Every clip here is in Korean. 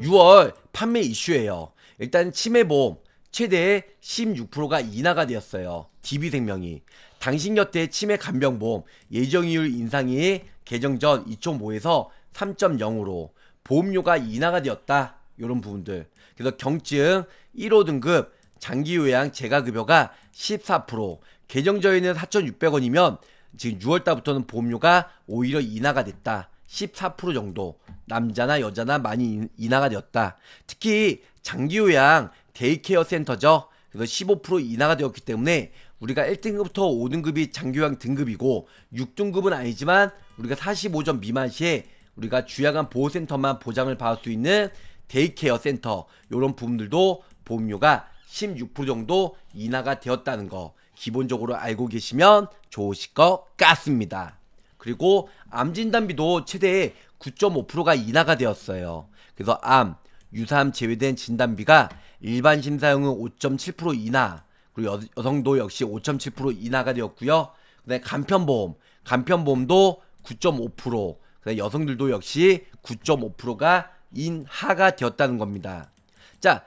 6월 판매 이슈예요. 일단 치매보험 최대 16%가 인하가 되었어요. DB생명이. 당신 곁에 치매 간병보험 예정이율 인상이 개정 전 2.5에서 3.0으로 보험료가 인하가 되었다. 이런 부분들. 그래서 경증 1호 등급 장기요양 재가급여가 14% 개정 전에는 4,600원이면 지금 6월달부터는 보험료가 오히려 인하가 됐다. 14% 정도 남자나 여자나 많이 인하가 되었다. 특히 장기요양 데이케어 센터죠. 그래서 15% 인하가 되었기 때문에 우리가 1등급부터 5등급이 장기요양 등급이고 6등급은 아니지만 우리가 45점 미만 시에 우리가 주야간 보호센터만 보장을 받을 수 있는 데이케어 센터 이런 부분들도 보험료가 16% 정도 인하가 되었다는 거 기본적으로 알고 계시면 좋으실 것 같습니다. 그리고 암 진단비도 최대 9.5%가 인하가 되었어요. 그래서 암, 유사암 제외된 진단비가 일반 심사용은 5.7% 인하, 그리고 여, 성도 역시 5.7% 인하가 되었고요. 그다음에 간편보험, 간편보험도 9.5%, 그다음에 여성들도 역시 9.5%가 인하가 되었다는 겁니다. 자,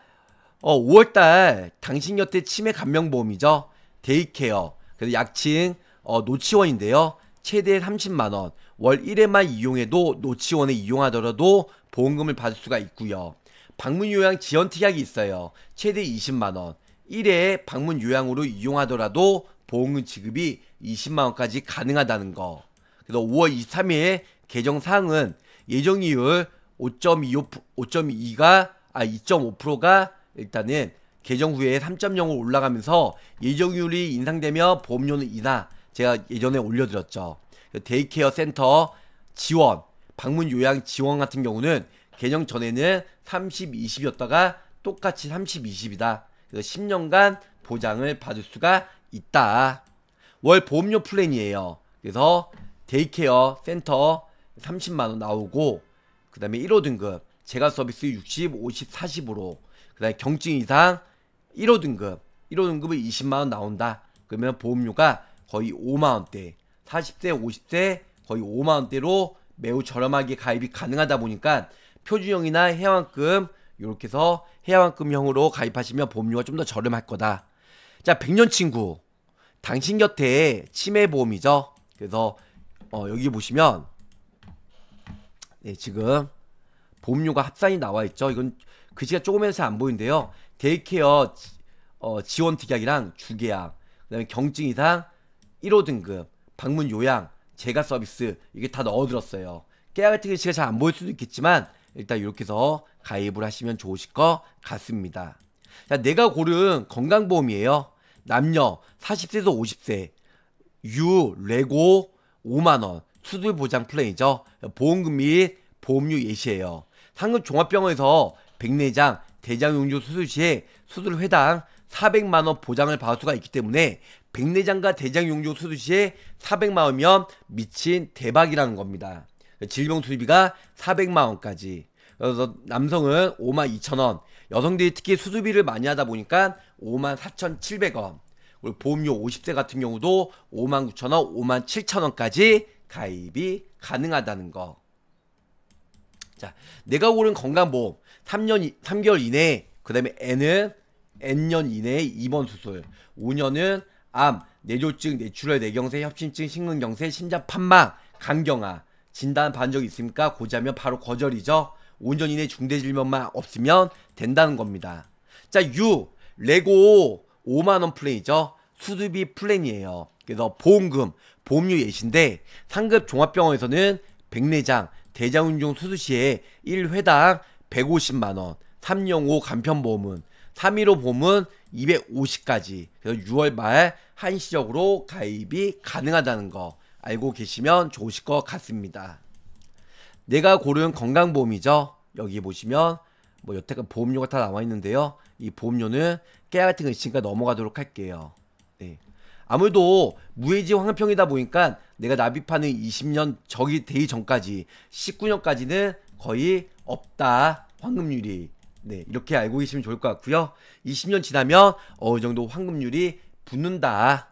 어, 5월달 당신 곁에 치매 감명보험이죠 데이케어, 그래서 약칭 어, 노치원인데요. 최대 30만 원, 월 1회만 이용해도 노치원에 이용하더라도 보험금을 받을 수가 있고요. 방문 요양 지원 특약이 있어요. 최대 20만 원, 1회에 방문 요양으로 이용하더라도 보험금 지급이 20만 원까지 가능하다는 거. 그래서 5월 23일 개정 사항은 예정 이율 5.25, 가 아, 2.5%가 일단은 개정 후에 3.0으로 올라가면서 예정률이 인상되며 보험료는 인하, 제가 예전에 올려드렸죠. 그 데이케어 센터 지원, 방문 요양 지원 같은 경우는 개정 전에는 30, 20이었다가 똑같이 30, 20이다. 그래서 10년간 보장을 받을 수가 있다. 월 보험료 플랜이에요. 그래서 데이케어 센터 30만원 나오고 그 다음에 1호 등급 재가 서비스 60, 50, 40으로 그 다음에 경증 이상 1호 등급 1호 등급은 20만원 나온다. 그러면 보험료가 거의 5만원대 40대 50대 거의 5만원대로 매우 저렴하게 가입이 가능하다 보니까 표준형이나 해왕금 이렇게 해서 해왕금형으로 가입하시면 보험료가 좀 더 저렴할 거다 자 100년 친구 당신 곁에 치매보험이죠 그래서 어, 여기 보시면 네, 지금 보험료가 합산이 나와 있죠. 이건 글씨가 조금해서 안 보이는데요. 데이케어 지, 어, 지원 특약이랑 주계약, 그다음에 경증 이상 1호 등급, 방문 요양, 제가 서비스 이게 다 넣어들었어요. 깨알 같은 글씨가 잘 안 보일 수도 있겠지만 일단 이렇게 해서 가입을 하시면 좋으실 것 같습니다. 자, 내가 고른 건강보험이에요. 남녀 40세에서 50세 유 레고 5만원 수술 보장 플랜이죠. 보험금 및 보험료 예시예요. 상급 종합병원에서 백내장 대장 용주 수술 시에 수술 회당 400만원 보장을 받을 수가 있기 때문에 백내장과 대장 용종 수술시에 400만원이면 미친 대박이라는 겁니다. 질병 수술비가 400만원까지. 그래서 남성은 5만 2천원, 여성들이 특히 수술비를 많이 하다 보니까 5만 4,700원, 그리고 보험료 50세 같은 경우도 5만 9천원, 5만 7천원까지 가입이 가능하다는 거. 자, 내가 고른 건강보험 3년 3개월 이내, 에 그다음에 N은 N년 이내에 입원 수술, 5년은 암, 뇌졸증, 뇌출혈, 뇌경색, 협심증, 심근경색, 심장 판막, 간경화 진단 받은 적 있습니까? 고지하면 바로 거절이죠. 5전 이내 중대 질병만 없으면 된다는 겁니다. 자, 유 레고 5만원 플랜이죠. 수두비 플랜이에요. 그래서 보험금, 보험료 예시인데 상급 종합병원에서는 백내장, 대장운종 수술 시에 1회당 150만원, 305 간편보험은 3위로 보면 250까지 그래서 6월 말 한시적으로 가입이 가능하다는 거 알고 계시면 좋으실 것 같습니다. 내가 고른 건강보험이죠. 여기 보시면 뭐 여태까지 보험료가 다 나와 있는데요. 이 보험료는 깨알 같은 거 있으니까 넘어가도록 할게요. 네. 아무래도 무해지 환경이다 보니까 내가 납입하는 20년 저기 대이 전까지 19년까지는 거의 없다. 환금률이 네, 이렇게 알고 계시면 좋을 것 같고요. 20년 지나면 어느 정도 황금률이 붙는다.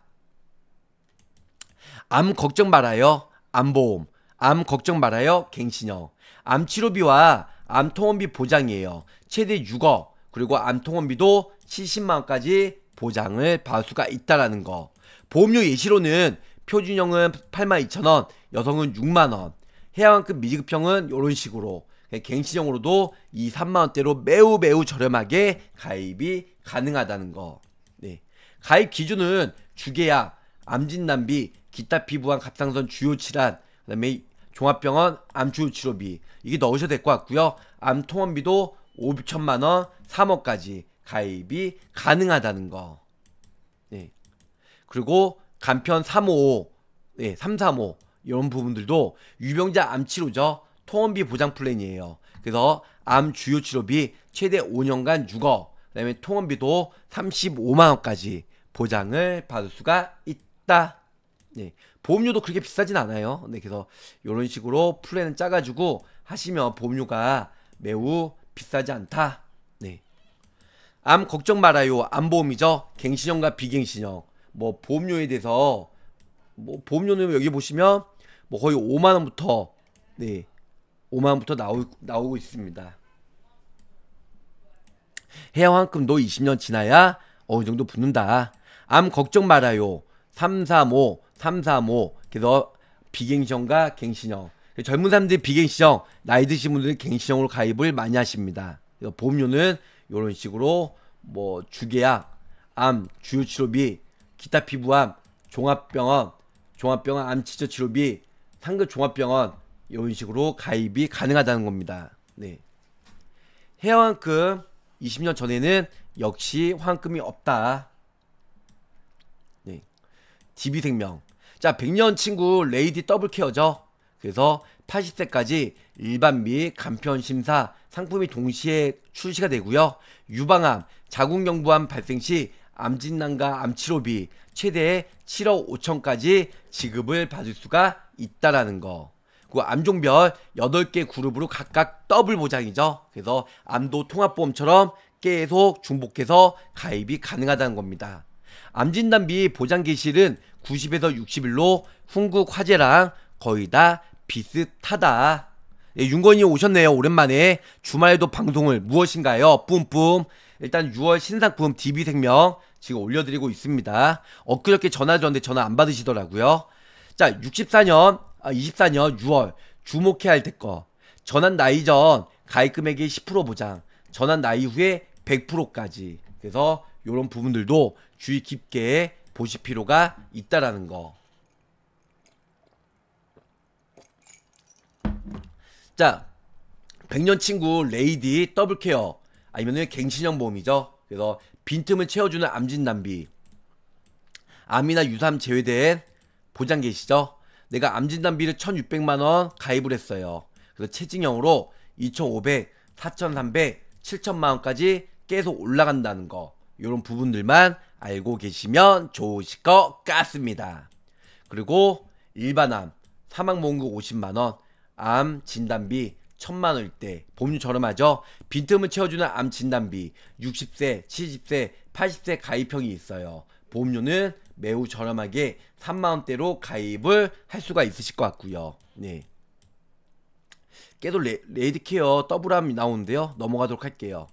암 걱정 말아요. 암보험. 암 걱정 말아요. 갱신형. 암 치료비와 암 통원비 보장이에요. 최대 6억. 그리고 암 통원비도 70만 원까지 보장을 받을 수가 있다라는 거. 보험료 예시로는 표준형은 82,000원, 여성은 6만 원. 해양급 미지급형은 이런 식으로 갱신형으로도 이 3만원대로 매우 매우 저렴하게 가입이 가능하다는 거. 네. 가입 기준은 주계약, 암진난비, 기타 피부암 갑상선 주요 질환, 그 다음에 종합병원 암주요 치료비. 이게 넣으셔도 될 것 같고요. 암통원비도 5천만원, 3억까지 가입이 가능하다는 거. 네. 그리고 간편 355, 네, 335, 이런 부분들도 유병자 암치료죠. 통원비 보장 플랜이에요. 그래서 암 주요 치료비 최대 5년간 6억, 그다음에 통원비도 35만 원까지 보장을 받을 수가 있다. 네. 보험료도 그렇게 비싸진 않아요. 네, 그래서 이런 식으로 플랜을 짜가지고 하시면 보험료가 매우 비싸지 않다. 네. 암 걱정 말아요. 암보험이죠. 갱신형과 비갱신형. 뭐 보험료에 대해서 뭐 보험료는 여기 보시면 뭐 거의 5만 원부터 네. 5만부터 나오, 나오고 있습니다. 해양환금도 20년 지나야 어느 정도 붙는다. 암 걱정 말아요. 335, 335. 그래서 비갱신형과 갱신형. 그 젊은 사람들이 비갱신형, 나이 드신 분들은 갱신형으로 가입을 많이 하십니다. 그래서 보험료는 이런 식으로 뭐 주계약, 암, 주요 치료비, 기타 피부암, 종합병원, 종합병원 암 치료 치료비, 상급 종합병원, 이런 식으로 가입이 가능하다는 겁니다. 네. 해외환금 20년 전에는 역시 환금이 없다. 네. DB생명. 자, 100년 친구 레이디 더블 케어죠. 그래서 80세까지 일반 및 간편 심사 상품이 동시에 출시가 되고요. 유방암, 자궁경부암 발생 시 암진단과 암치료비 최대 7억 5천까지 지급을 받을 수가 있다라는 거. 그 암종별 8개 그룹으로 각각 더블 보장이죠. 그래서 암도 통합보험처럼 계속 중복해서 가입이 가능하다는 겁니다. 암진단 비 보장 개실은 90에서 60일로 훈국 화재랑 거의 다 비슷하다. 예, 윤건이 오셨네요. 오랜만에 주말에도 방송을 무엇인가요? 뿜뿜. 일단 6월 신상품 DB생명 지금 올려드리고 있습니다. 엊그저께 전화 드렸는데 전화 안 받으시더라고요. 자, 64년 아, 24년 6월 주목해야 할 대거 전환 나이 전 가입 금액의 10% 보장 전환 나이 후에 100%까지 그래서 이런 부분들도 주의 깊게 보실 필요가 있다라는 거. 자, 100년 친구 레이디 더블 케어 아니면 갱신형 보험이죠. 그래서 빈틈을 채워주는 암진 낭비. 암이나 유삼 제외된 보장 계시죠? 내가 암진단비를 1600만 원 가입을 했어요. 그래서 체증형으로 2500, 4300, 7000만 원까지 계속 올라간다는 거 이런 부분들만 알고 계시면 좋으실 것 같습니다. 그리고 일반암 사망보험금 50만원 암 진단비 1000만원일 때 보험료 저렴하죠? 빈틈을 채워주는 암 진단비 60세, 70세, 80세 가입형이 있어요. 보험료는 매우 저렴하게 3만원대로 가입을 할 수가 있으실 것 같고요. 네. 계속 레, 이드케어 더블암 나오는데요. 넘어가도록 할게요.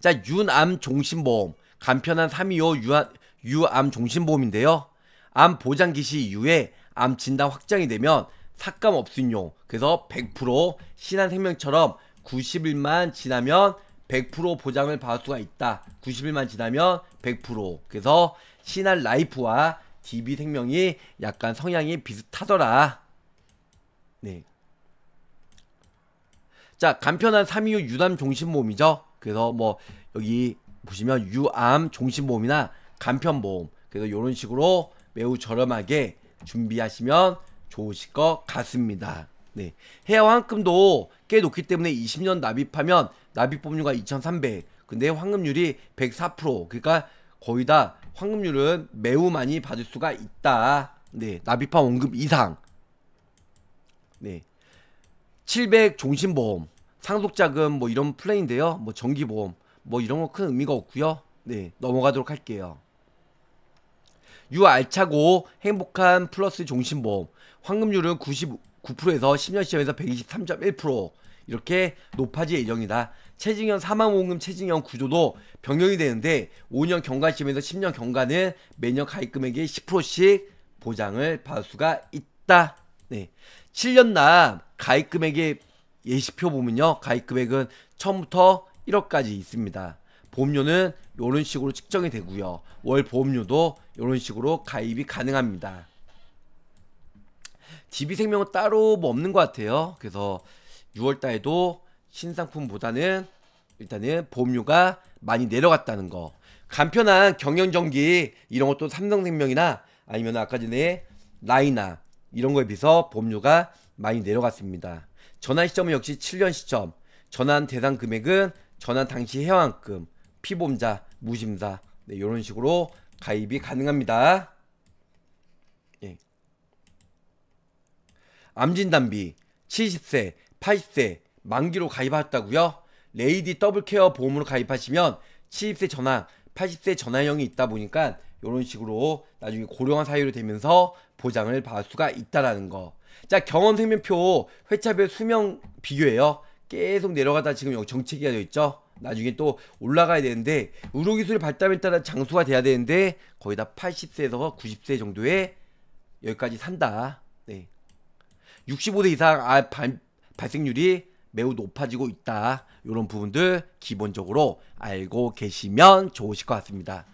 자, 윤암 종신보험. 간편한 325유암 종신보험인데요. 암 보장 기시 이후에 암 진단 확정이 되면 삭감 없순용. 그래서 100% 신한생명처럼 90일만 지나면 100% 보장을 받을 수가 있다. 90일만 지나면 100%. 그래서 신한 라이프와 DB 생명이 약간 성향이 비슷하더라. 네. 자, 간편한 325 유담 종신보험이죠. 그래서 뭐 여기 보시면 유암 종신보험이나 간편보험. 그래서 이런 식으로 매우 저렴하게 준비하시면 좋으실 것 같습니다. 네. 해야 환급도 꽤 높기 때문에 20년 납입하면 납입법률가 2,300. 근데 환금률이 104%. 그러니까 거의 다환금률은 매우 많이 받을 수가 있다. 네, 납입한 원금 이상. 네. 700 종신보험, 상속자금 뭐 이런 플랜인데요. 뭐 정기보험 뭐 이런 거 큰 의미가 없고요. 네, 넘어가도록 할게요. 유 알차고 행복한 플러스 종신보험 환금률은 99%에서 10년 시점에서 123.1% 이렇게 높아질 예정이다. 최징형 사망보험금 최징형 구조도 변경이 되는데 5년 경과 시험에서 10년 경과는 매년 가입금액의 10%씩 보장을 받을 수가 있다. 네. 7년 납 가입금액의 예시표 보면요. 가입금액은 처음부터 1억까지 있습니다. 보험료는 이런 식으로 측정이 되고요. 월 보험료도 이런 식으로 가입이 가능합니다. DB생명은 따로 뭐 없는 것 같아요. 그래서 6월달에도 신상품보다는 일단은 보험료가 많이 내려갔다는 거. 간편한 경영전기 이런 것도 삼성생명이나 아니면 아까 전에 라이나 이런 거에 비해서 보험료가 많이 내려갔습니다. 전환 시점은 역시 7년 시점. 전환 대상 금액은 전환 당시 해왕금, 피보험자, 무심사 네, 이런 식으로 가입이 가능합니다. 예. 암진단비 70세 8세 만기로 가입하셨다고요? 레이디 더블케어 보험으로 가입하시면 70세 전화 80세 전화형이 있다 보니까 이런 식으로 나중에 고령화 사유로 되면서 보장을 받을 수가 있다라는 거. 자 경험 생명표 회차별 수명 비교예요. 계속 내려가다 지금 여기 정체기가 되어 있죠. 나중에 또 올라가야 되는데 의료기술 발달에 따라 장수가 돼야 되는데 거의 다 80세에서 90세 정도에 여기까지 산다. 네. 65세 이상 아 반, 발생률이 매우 높아지고 있다. 이런 부분들 기본적으로 알고 계시면 좋으실 것 같습니다.